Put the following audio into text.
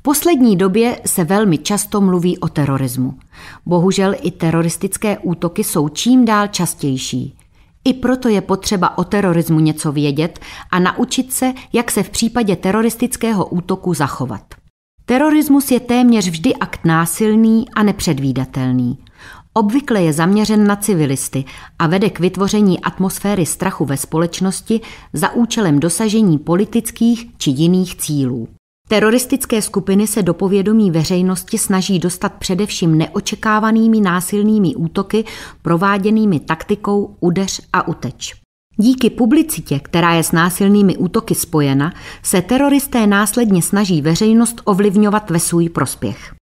V poslední době se velmi často mluví o terorismu. Bohužel i teroristické útoky jsou čím dál častější. I proto je potřeba o terorismu něco vědět a naučit se, jak se v případě teroristického útoku zachovat. Terorismus je téměř vždy akt násilný a nepředvídatelný. Obvykle je zaměřen na civilisty a vede k vytvoření atmosféry strachu ve společnosti za účelem dosažení politických či jiných cílů. Teroristické skupiny se do povědomí veřejnosti snaží dostat především neočekávanými násilnými útoky prováděnými taktikou udeř a uteč. Díky publicitě, která je s násilnými útoky spojena, se teroristé následně snaží veřejnost ovlivňovat ve svůj prospěch.